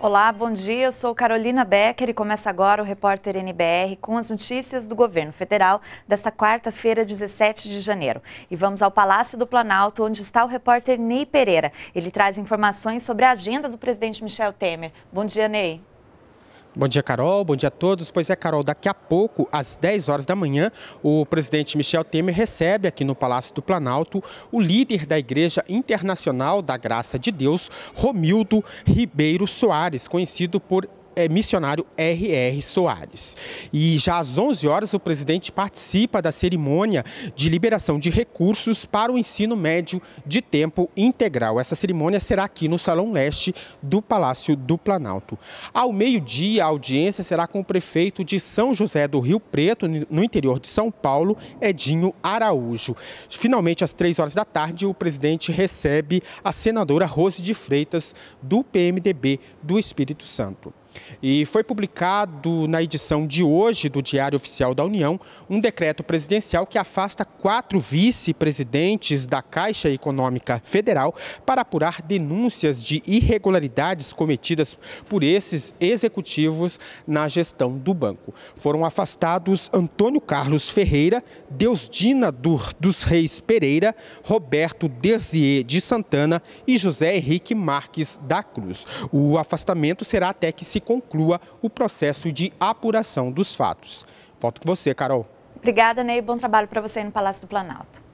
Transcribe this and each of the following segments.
Olá, bom dia. Eu sou Carolina Becker e começa agora o repórter NBR com as notícias do governo federal desta quarta-feira, 17 de janeiro. E vamos ao Palácio do Planalto, onde está o repórter Ney Pereira. Ele traz informações sobre a agenda do presidente Michel Temer. Bom dia, Ney. Bom dia, Carol. Bom dia a todos. Pois é, Carol, daqui a pouco, às 10 horas da manhã, o presidente Michel Temer recebe aqui no Palácio do Planalto o líder da Igreja Internacional da Graça de Deus, Romildo Ribeiro Soares, conhecido por é, missionário R.R. Soares. E já às 11 horas, o presidente participa da cerimônia de liberação de recursos para o ensino médio de tempo integral. Essa cerimônia será aqui no Salão Leste do Palácio do Planalto. Ao meio-dia, a audiência será com o prefeito de São José do Rio Preto, no interior de São Paulo, Edinho Araújo. Finalmente, às 3 horas da tarde, o presidente recebe a senadora Rose de Freitas, do PMDB do Espírito Santo. E foi publicado na edição de hoje do Diário Oficial da União um decreto presidencial que afasta quatro vice-presidentes da Caixa Econômica Federal para apurar denúncias de irregularidades cometidas por esses executivos na gestão do banco. Foram afastados Antônio Carlos Ferreira, Deusdina dos Reis Pereira, Roberto Desier de Santana e José Henrique Marques da Cruz. O afastamento será até que se conclua o processo de apuração dos fatos. Volto com você, Carol. Obrigada, Ney. Bom trabalho para você no Palácio do Planalto.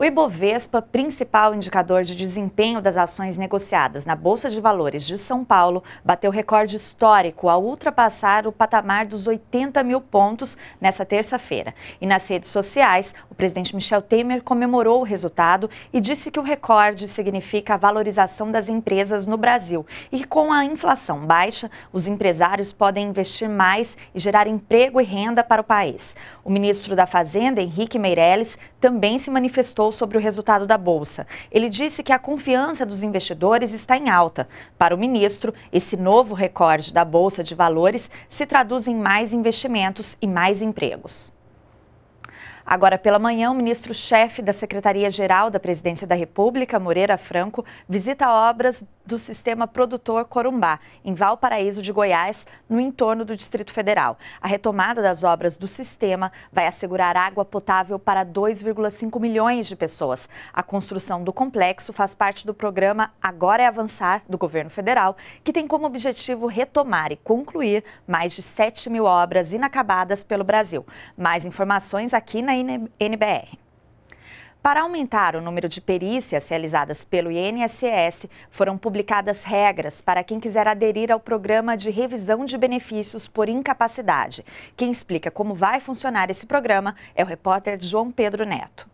O Ibovespa, principal indicador de desempenho das ações negociadas na Bolsa de Valores de São Paulo, bateu recorde histórico ao ultrapassar o patamar dos 80 mil pontos nessa terça-feira. E nas redes sociais, o presidente Michel Temer comemorou o resultado e disse que o recorde significa a valorização das empresas no Brasil e que, com a inflação baixa, os empresários podem investir mais e gerar emprego e renda para o país. O ministro da Fazenda, Henrique Meirelles, também se manifestou sobre o resultado da Bolsa. Ele disse que a confiança dos investidores está em alta. Para o ministro, esse novo recorde da Bolsa de Valores se traduz em mais investimentos e mais empregos. Agora pela manhã, o ministro-chefe da Secretaria-Geral da Presidência da República, Moreira Franco, visita obras do sistema produtor Corumbá, em Valparaíso de Goiás, no entorno do Distrito Federal. A retomada das obras do sistema vai assegurar água potável para 2,5 milhões de pessoas. A construção do complexo faz parte do programa Agora é Avançar, do governo federal, que tem como objetivo retomar e concluir mais de 7 mil obras inacabadas pelo Brasil. Mais informações aqui na INBR. Para aumentar o número de perícias realizadas pelo INSS, foram publicadas regras para quem quiser aderir ao programa de revisão de benefícios por incapacidade. Quem explica como vai funcionar esse programa é o repórter João Pedro Neto.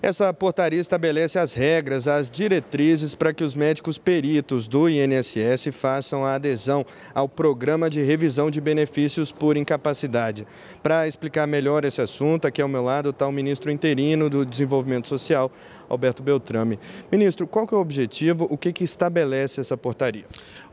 Essa portaria estabelece as regras, as diretrizes para que os médicos peritos do INSS façam a adesão ao programa de revisão de benefícios por incapacidade. Para explicar melhor esse assunto, aqui ao meu lado está o ministro interino do Desenvolvimento Social, Alberto Beltrame. Ministro, qual que é o objetivo, o que, que estabelece essa portaria?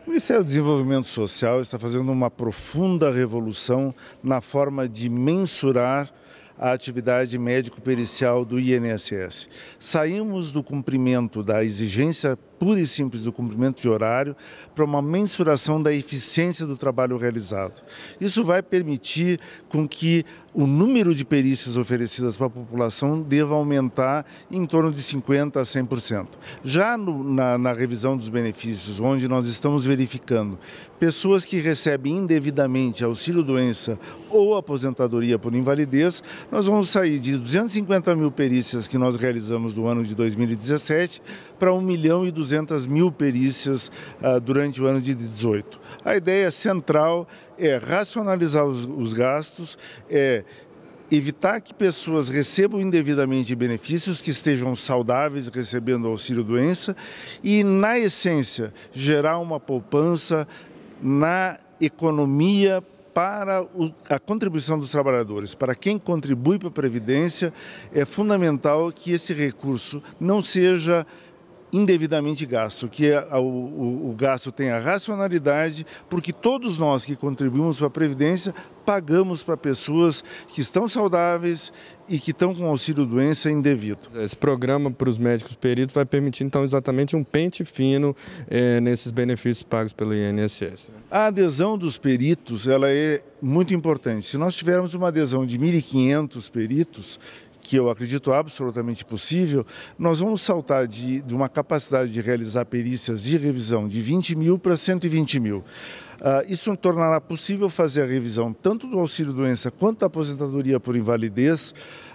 O Ministério do Desenvolvimento Social está fazendo uma profunda revolução na forma de mensurar a atividade médico-pericial do INSS. Saímos do cumprimento da exigência pura e simples do cumprimento de horário para uma mensuração da eficiência do trabalho realizado. Isso vai permitir com que o número de perícias oferecidas para a população deva aumentar em torno de 50% a 100%. Já no, na, na revisão dos benefícios, onde nós estamos verificando pessoas que recebem indevidamente auxílio-doença ou aposentadoria por invalidez, nós vamos sair de 250 mil perícias que nós realizamos do ano de 2017 para 1 milhão e 200 300 mil perícias ah, durante o ano de 18. A ideia central é racionalizar os, os gastos, é evitar que pessoas recebam indevidamente benefícios, que estejam saudáveis recebendo auxílio-doença e, na essência, gerar uma poupança na economia para a contribuição dos trabalhadores. Para quem contribui para a Previdência, é fundamental que esse recurso não seja indevidamente gasto, que é o, o, o gasto tenha racionalidade, porque todos nós que contribuímos para a Previdência pagamos para pessoas que estão saudáveis e que estão com auxílio-doença indevido. Esse programa para os médicos peritos vai permitir, então, exatamente um pente fino é, nesses benefícios pagos pelo INSS. Né? A adesão dos peritos ela é muito importante. Se nós tivermos uma adesão de 1.500 peritos, que eu acredito absolutamente possível, nós vamos saltar de, de uma capacidade de realizar perícias de revisão de 20 mil para 120 mil. Ah, isso tornará possível fazer a revisão tanto do auxílio-doença quanto da aposentadoria por invalidez,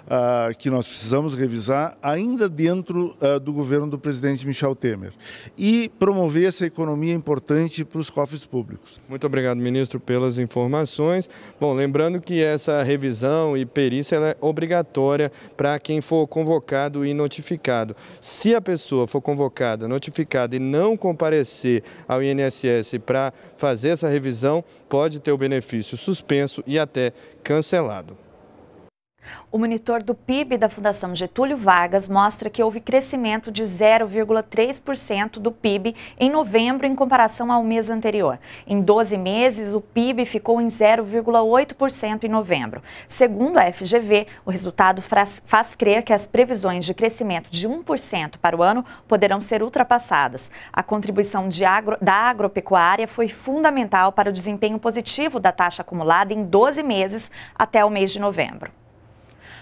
ah, que nós precisamos revisar ainda dentro ah, do governo do presidente Michel Temer e promover essa economia importante para os cofres públicos. Muito obrigado, ministro, pelas informações. Bom, lembrando que essa revisão e perícia é obrigatória para quem for convocado e notificado. Se a pessoa for convocada, notificada e não comparecer ao INSS para fazer essa revisão pode ter o benefício suspenso e até cancelado. O monitor do PIB da Fundação Getúlio Vargas mostra que houve crescimento de 0,3% do PIB em novembro em comparação ao mês anterior. Em 12 meses, o PIB ficou em 0,8% em novembro. Segundo a FGV, o resultado faz, faz crer que as previsões de crescimento de 1% para o ano poderão ser ultrapassadas. A contribuição agro, da agropecuária foi fundamental para o desempenho positivo da taxa acumulada em 12 meses até o mês de novembro.